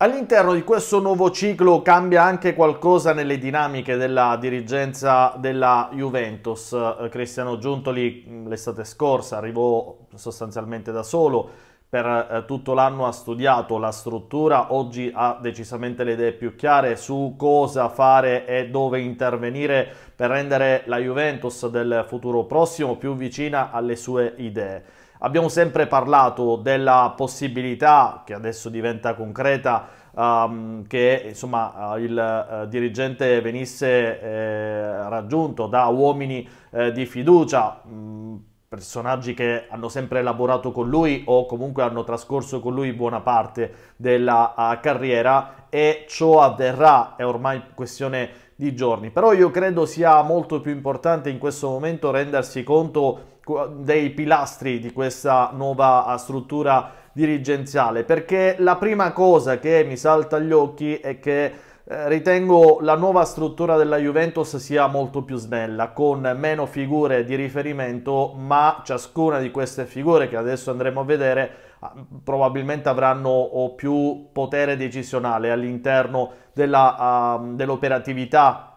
All'interno di questo nuovo ciclo cambia anche qualcosa nelle dinamiche della dirigenza della Juventus. Eh, Cristiano Giuntoli mm, l'estate scorsa arrivò sostanzialmente da solo, per eh, tutto l'anno ha studiato la struttura, oggi ha decisamente le idee più chiare su cosa fare e dove intervenire per rendere la Juventus del futuro prossimo più vicina alle sue idee. Abbiamo sempre parlato della possibilità, che adesso diventa concreta, um, che insomma, eh, il uh, dirigente venisse eh, raggiunto da uomini eh, di fiducia. Mh, mm, personaggi che hanno sempre lavorato con lui o comunque hanno trascorso con lui buona parte della uh, carriera e ciò avverrà, è ormai questione di giorni. Però io credo sia molto più importante in questo momento rendersi conto dei pilastri di questa nuova struttura dirigenziale perché la prima cosa che mi salta agli occhi è che eh, ritengo la nuova struttura della Juventus sia molto più snella, con meno figure di riferimento, ma ciascuna di queste figure che adesso andremo a vedere ah, probabilmente avranno più potere decisionale all'interno ah, dell'operatività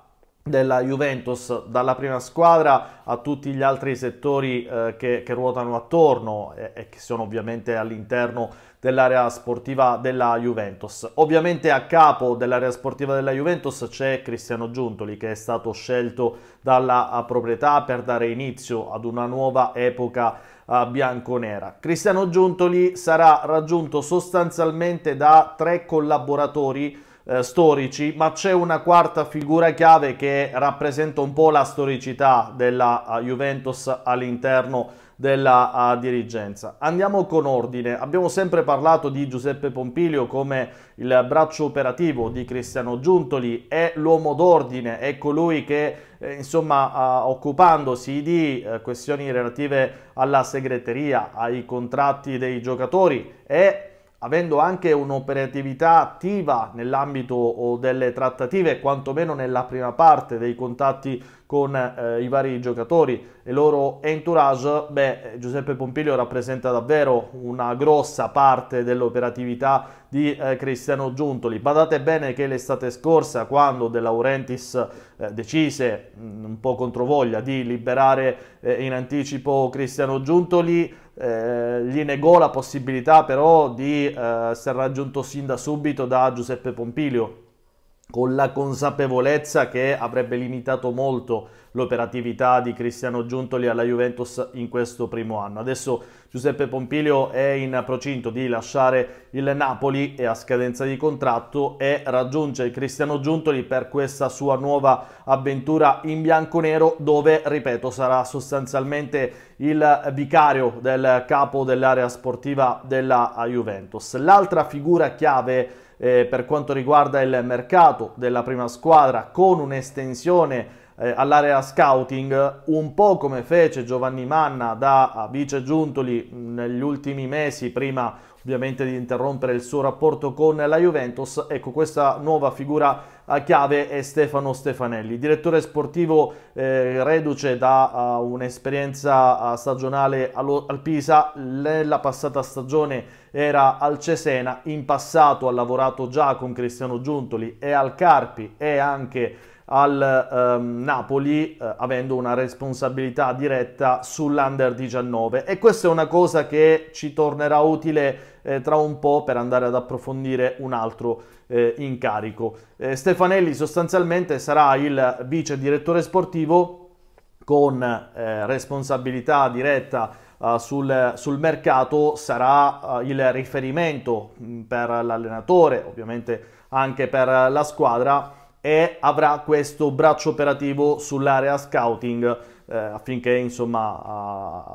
della Juventus dalla prima squadra a tutti gli altri settori eh, che, che, ruotano attorno e, e, che sono ovviamente all'interno dell'area sportiva della Juventus. Ovviamente a capo dell'area sportiva della Juventus c'è Cristiano Giuntoli che è stato scelto dalla proprietà per dare inizio ad una nuova epoca eh, bianconera. Cristiano Giuntoli sarà raggiunto sostanzialmente da tre collaboratori eh, storici, ma c'è una quarta figura chiave che rappresenta un po' la storicità della uh, Juventus all'interno della uh, dirigenza. Andiamo con ordine, abbiamo sempre parlato di Giuseppe Pompilio come il braccio operativo di Cristiano Giuntoli, è l'uomo d'ordine, è colui che eh, insomma uh, occupandosi di eh, questioni relative alla segreteria, ai contratti dei giocatori, è avendo anche un'operatività attiva nell'ambito delle trattative, quantomeno nella prima parte dei contatti con eh, i vari giocatori e il loro entourage, beh, Giuseppe Pompilio rappresenta davvero una grossa parte dell'operatività di eh, Cristiano Giuntoli. Badate bene che l'estate scorsa, quando De Laurentiis eh, decise, mh, mm, un po' controvoglia, di liberare eh, in anticipo Cristiano Giuntoli, eh, gli negò la possibilità però di eh, essere raggiunto sin da subito da Giuseppe Pompilio con la consapevolezza che avrebbe limitato molto l'operatività di Cristiano Giuntoli alla Juventus in questo primo anno. Adesso Giuseppe Pompilio è in procinto di lasciare il Napoli e a scadenza di contratto e raggiunge Cristiano Giuntoli per questa sua nuova avventura in bianco-nero dove, ripeto, sarà sostanzialmente il vicario del capo dell'area sportiva della Juventus. L'altra figura chiave eh, per quanto riguarda il mercato della prima squadra con un'estensione eh, all'area scouting, un po' come fece Giovanni Manna da vice Giuntoli negli ultimi mesi prima di ovviamente di interrompere il suo rapporto con la Juventus. Ecco, questa nuova figura a eh, chiave è Stefano Stefanelli, direttore sportivo eh, reduce da uh, un'esperienza uh, stagionale allo, al Pisa, nella passata stagione era al Cesena, in passato ha lavorato già con Cristiano Giuntoli e al Carpi e anche al ehm, Napoli eh, avendo una responsabilità diretta sull'Under 19 e questa è una cosa che ci tornerà utile eh, tra un po' per andare ad approfondire un altro eh, incarico. Eh, Stefanelli sostanzialmente sarà il vice direttore sportivo con eh, responsabilità diretta eh, sul, sul, mercato sarà il riferimento mh, mm, per l'allenatore, ovviamente anche per la squadra e avrà questo braccio operativo sull'area scouting eh, affinché insomma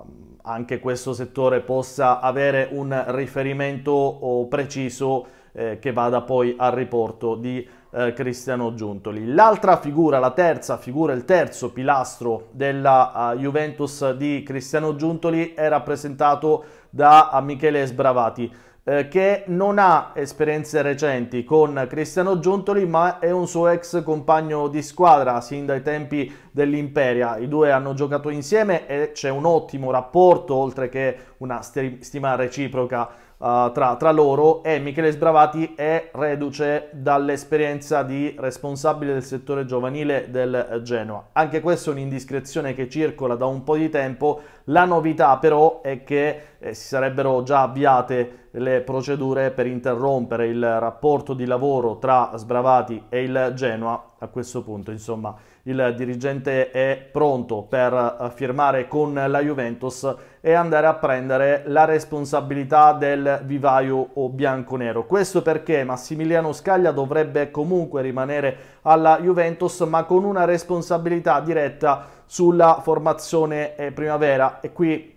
eh, anche questo settore possa avere un riferimento preciso eh, che vada poi al riporto di eh, Cristiano Giuntoli. L'altra figura, la terza figura, il terzo pilastro della uh, Juventus di Cristiano Giuntoli è rappresentato da eh, Michele Sbravati. Eh, che non ha esperienze recenti con Cristiano Giuntoli ma è un suo ex compagno di squadra sin dai tempi dell'Imperia. I due hanno giocato insieme e c'è un ottimo rapporto, oltre che una stima reciproca uh, tra, tra, loro. E Michele Sbravati è reduce dall'esperienza di responsabile del settore giovanile del Genoa. Anche questa è un'indiscrezione che circola da un po' di tempo. La novità però è che eh, si sarebbero già avviate le procedure per interrompere il rapporto di lavoro tra Sbravati e il Genoa a questo punto. Insomma, il dirigente è pronto per eh, firmare con la Juventus e andare a prendere la responsabilità del vivaio o bianco-nero. Questo perché Massimiliano Scaglia dovrebbe comunque rimanere alla Juventus ma con una responsabilità diretta sulla formazione eh, primavera e qui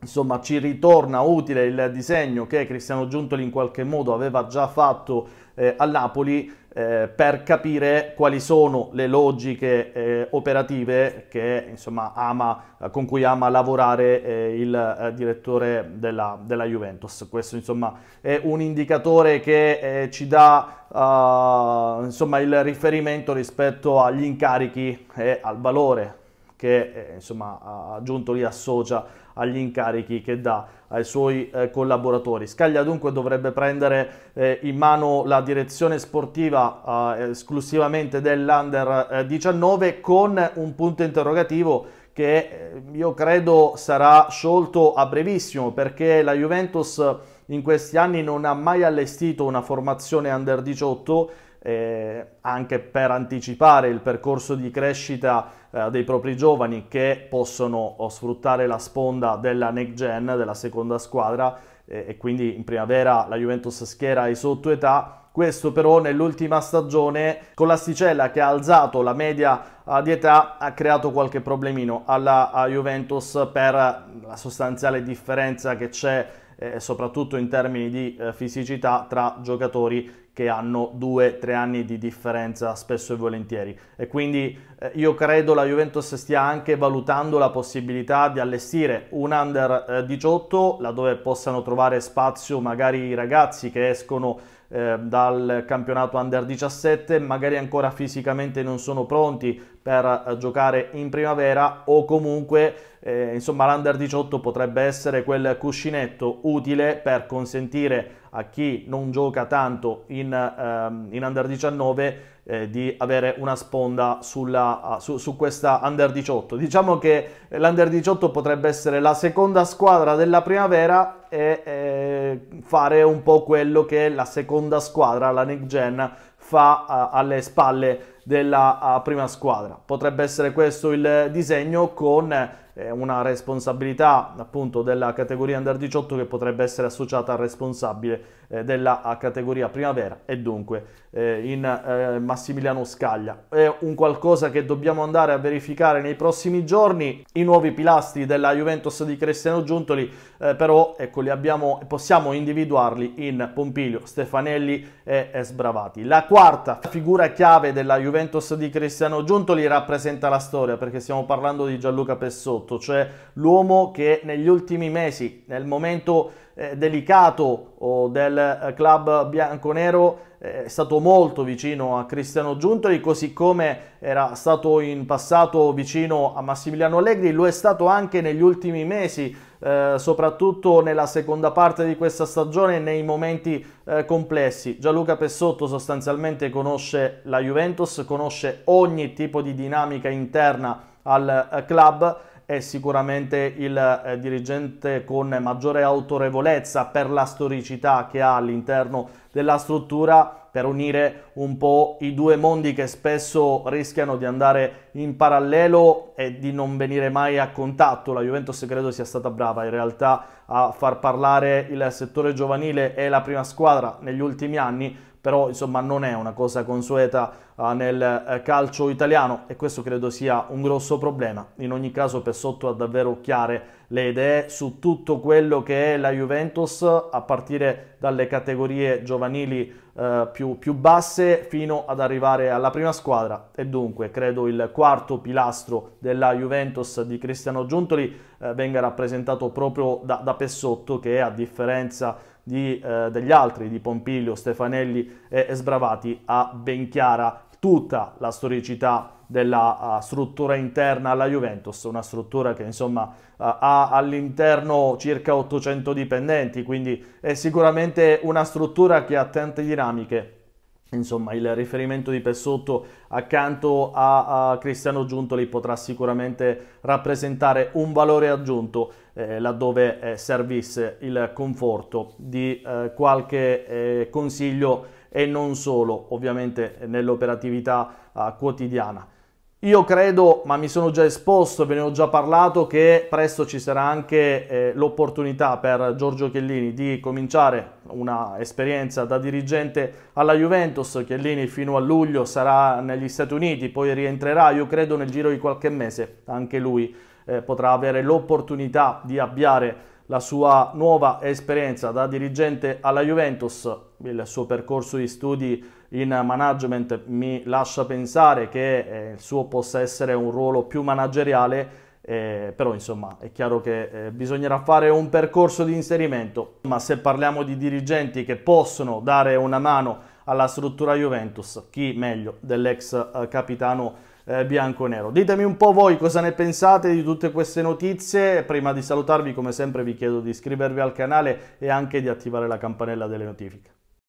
insomma ci ritorna utile il disegno che Cristiano Giuntoli in qualche modo aveva già fatto eh, a Napoli eh, per capire quali sono le logiche eh, operative che, insomma, ama, con cui ama lavorare eh, il eh, direttore della, della, Juventus. Questo insomma, è un indicatore che eh, ci dà uh, insomma, il riferimento rispetto agli incarichi e al valore che eh, insomma ha aggiunto lì associa agli incarichi che dà ai suoi eh, collaboratori. Scaglia dunque dovrebbe prendere eh, in mano la direzione sportiva eh, esclusivamente dell'Under 19 eh, con un punto interrogativo che eh, io credo sarà sciolto a brevissimo perché la Juventus in questi anni non ha mai allestito una formazione Under 18 eh, anche per anticipare il percorso di crescita eh, dei propri giovani che possono oh, sfruttare la sponda della next gen, della seconda squadra eh, e quindi in primavera la Juventus schiera i sotto età questo però nell'ultima stagione con l'asticella che ha alzato la media di età ha creato qualche problemino alla Juventus per la sostanziale differenza che c'è eh, soprattutto in termini di eh, fisicità tra giocatori che hanno 2 tre anni di differenza spesso e volentieri e quindi eh, io credo la Juventus stia anche valutando la possibilità di allestire un under eh, 18 laddove possano trovare spazio magari i ragazzi che escono eh, dal campionato under 17 magari ancora fisicamente non sono pronti per eh, giocare in primavera o comunque eh, insomma l'Under 18 potrebbe essere quel cuscinetto utile per consentire a chi non gioca tanto in, ehm, in Under 19 eh, di avere una sponda sulla, ah, su, su, questa Under 18. Diciamo che l'Under 18 potrebbe essere la seconda squadra della primavera e eh, fare un po' quello che la seconda squadra, la Next Gen, fa eh, alle spalle della ah, prima squadra. Potrebbe essere questo il disegno con eh, una responsabilità appunto della categoria under 18 che potrebbe essere associata al responsabile eh, della categoria primavera e dunque eh, in eh, Massimiliano Scaglia. È un qualcosa che dobbiamo andare a verificare nei prossimi giorni. I nuovi pilastri della Juventus di Cristiano Giuntoli eh, però ecco, li abbiamo, possiamo individuarli in Pompilio, Stefanelli e Sbravati. La quarta figura chiave della Juventus di Cristiano Giuntoli rappresenta la storia perché stiamo parlando di Gianluca Pessotto sotto, cioè l'uomo che negli ultimi mesi, nel momento eh, delicato del eh, club bianconero, eh, è stato molto vicino a Cristiano Giuntoli, così come era stato in passato vicino a Massimiliano Allegri, lo è stato anche negli ultimi mesi, eh, soprattutto nella seconda parte di questa stagione, nei momenti eh, complessi. Gianluca Pessotto sostanzialmente conosce la Juventus, conosce ogni tipo di dinamica interna al eh, club è sicuramente il eh, dirigente con maggiore autorevolezza per la storicità che ha all'interno della struttura per unire un po' i due mondi che spesso rischiano di andare in parallelo e di non venire mai a contatto. La Juventus credo sia stata brava in realtà a far parlare il settore giovanile e la prima squadra negli ultimi anni, però insomma non è una cosa consueta uh, nel uh, calcio italiano e questo credo sia un grosso problema. In ogni caso Pessotto ha davvero chiare le idee su tutto quello che è la Juventus a partire dalle categorie giovanili uh, più, più basse fino ad arrivare alla prima squadra e dunque credo il quarto pilastro della Juventus di Cristiano Giuntoli venga rappresentato proprio da, da Pessotto che a differenza di di, eh, degli altri, di Pompilio, Stefanelli e, e Sbravati, ha ben chiara tutta la storicità della uh, struttura interna alla Juventus, una struttura che insomma uh, ha all'interno circa 800 dipendenti, quindi è sicuramente una struttura che ha tante dinamiche. Insomma, il riferimento di Pessotto accanto a, a Cristiano Giuntoli potrà sicuramente rappresentare un valore aggiunto eh, laddove eh, servisse il conforto di eh, qualche eh, consiglio e non solo ovviamente nell'operatività eh, quotidiana. Io credo, ma mi sono già esposto, ve ne ho già parlato, che presto ci sarà anche l'opportunità per Giorgio Chiellini di cominciare una esperienza da dirigente alla Juventus. Chiellini fino a luglio sarà negli Stati Uniti, poi rientrerà, io credo, nel giro di qualche mese anche lui eh, potrà avere l'opportunità di avviare la sua nuova esperienza da dirigente alla Juventus, il suo percorso di studi in management mi lascia pensare che eh, il suo possa essere un ruolo più manageriale, eh, però insomma è chiaro che eh, bisognerà fare un percorso di inserimento, ma se parliamo di dirigenti che possono dare una mano alla struttura Juventus, chi meglio dell'ex eh, capitano eh, bianco-nero. Ditemi un po' voi cosa ne pensate di tutte queste notizie. Prima di salutarvi, come sempre, vi chiedo di iscrivervi al canale e anche di attivare la campanella delle notifiche.